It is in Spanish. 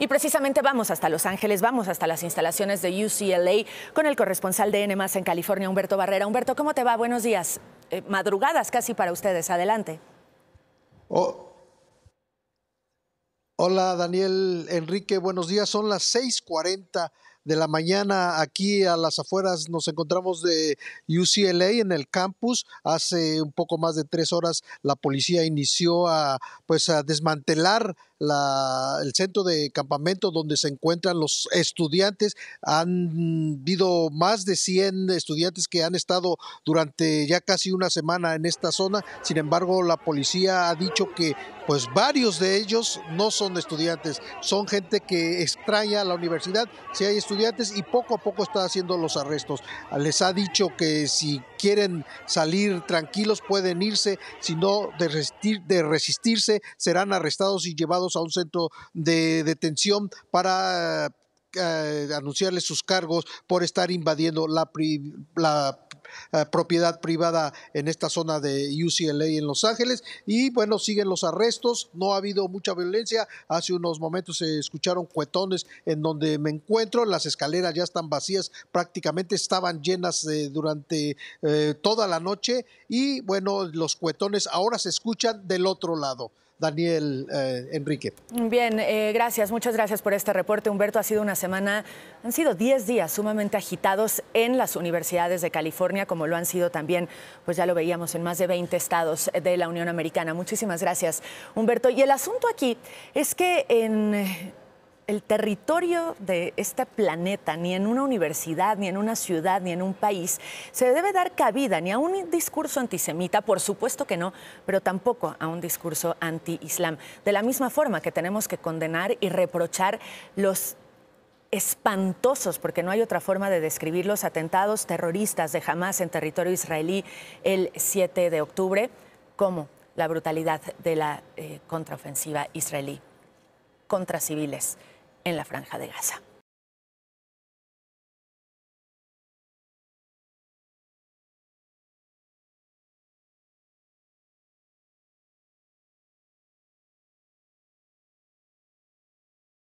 Y precisamente vamos hasta Los Ángeles, vamos hasta las instalaciones de UCLA con el corresponsal de N en California, Humberto Barrera. Humberto, ¿cómo te va? Buenos días. Eh, madrugadas casi para ustedes. Adelante. Oh. Hola Daniel Enrique, buenos días. Son las 6:40 de la mañana aquí a las afueras nos encontramos de UCLA en el campus. Hace un poco más de tres horas la policía inició a, pues, a desmantelar la, el centro de campamento donde se encuentran los estudiantes. Han habido más de 100 estudiantes que han estado durante ya casi una semana en esta zona. Sin embargo, la policía ha dicho que pues varios de ellos no son estudiantes, son gente que extraña a la universidad. Si hay estudiantes y poco a poco está haciendo los arrestos. Les ha dicho que si quieren salir tranquilos pueden irse, si no de, resistir, de resistirse serán arrestados y llevados a un centro de detención para eh, anunciarles sus cargos por estar invadiendo la, la eh, propiedad privada en esta zona de UCLA en Los Ángeles. Y bueno, siguen los arrestos, no ha habido mucha violencia. Hace unos momentos se escucharon cuetones en donde me encuentro, las escaleras ya están vacías, prácticamente estaban llenas eh, durante eh, toda la noche. Y bueno, los cuetones ahora se escuchan del otro lado. Daniel Enrique. Bien, gracias, muchas gracias por este reporte, Humberto. Ha sido una semana, han sido 10 días sumamente agitados en las universidades de California como lo han sido también, pues ya lo veíamos en más de 20 estados de la Unión Americana. Muchísimas gracias, Humberto. Y el asunto aquí es que en eh, el territorio de este planeta, ni en una universidad, ni en una ciudad, ni en un país, se debe dar cabida ni a un discurso antisemita, por supuesto que no, pero tampoco a un discurso anti-islam. De la misma forma que tenemos que condenar y reprochar los espantosos, porque no hay otra forma de describir los atentados terroristas de Hamas en territorio israelí el 7 de octubre, como la brutalidad de la eh, contraofensiva israelí contra civiles en la franja de Gaza.